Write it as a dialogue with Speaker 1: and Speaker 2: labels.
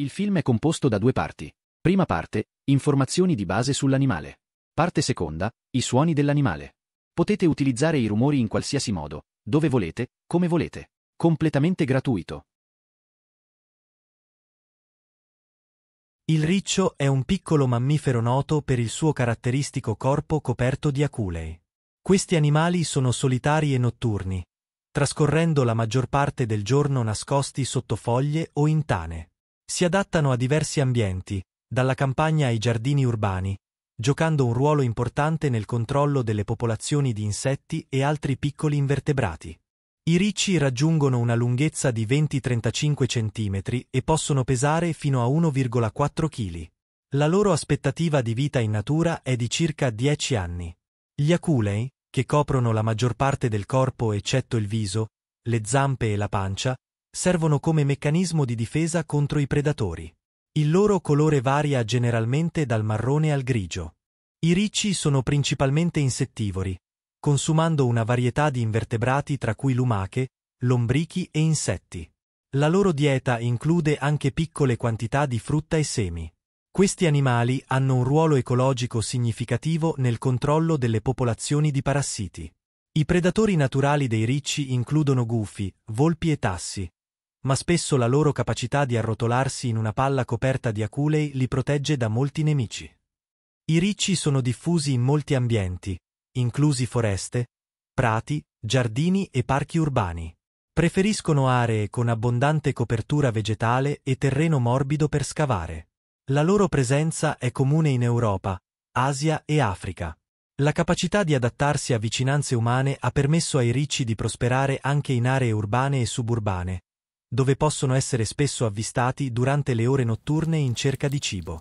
Speaker 1: Il film è composto da due parti. Prima parte, informazioni di base sull'animale. Parte seconda, i suoni dell'animale. Potete utilizzare i rumori in qualsiasi modo, dove volete, come volete. Completamente gratuito. Il riccio è un piccolo mammifero noto per il suo caratteristico corpo coperto di aculei. Questi animali sono solitari e notturni, trascorrendo la maggior parte del giorno nascosti sotto foglie o in tane si adattano a diversi ambienti, dalla campagna ai giardini urbani, giocando un ruolo importante nel controllo delle popolazioni di insetti e altri piccoli invertebrati. I ricci raggiungono una lunghezza di 20-35 cm e possono pesare fino a 1,4 kg. La loro aspettativa di vita in natura è di circa 10 anni. Gli aculei, che coprono la maggior parte del corpo eccetto il viso, le zampe e la pancia, servono come meccanismo di difesa contro i predatori. Il loro colore varia generalmente dal marrone al grigio. I ricci sono principalmente insettivori, consumando una varietà di invertebrati tra cui lumache, lombrichi e insetti. La loro dieta include anche piccole quantità di frutta e semi. Questi animali hanno un ruolo ecologico significativo nel controllo delle popolazioni di parassiti. I predatori naturali dei ricci includono gufi, volpi e tassi, ma spesso la loro capacità di arrotolarsi in una palla coperta di aculei li protegge da molti nemici. I ricci sono diffusi in molti ambienti, inclusi foreste, prati, giardini e parchi urbani. Preferiscono aree con abbondante copertura vegetale e terreno morbido per scavare. La loro presenza è comune in Europa, Asia e Africa. La capacità di adattarsi a vicinanze umane ha permesso ai ricci di prosperare anche in aree urbane e suburbane, dove possono essere spesso avvistati durante le ore notturne in cerca di cibo.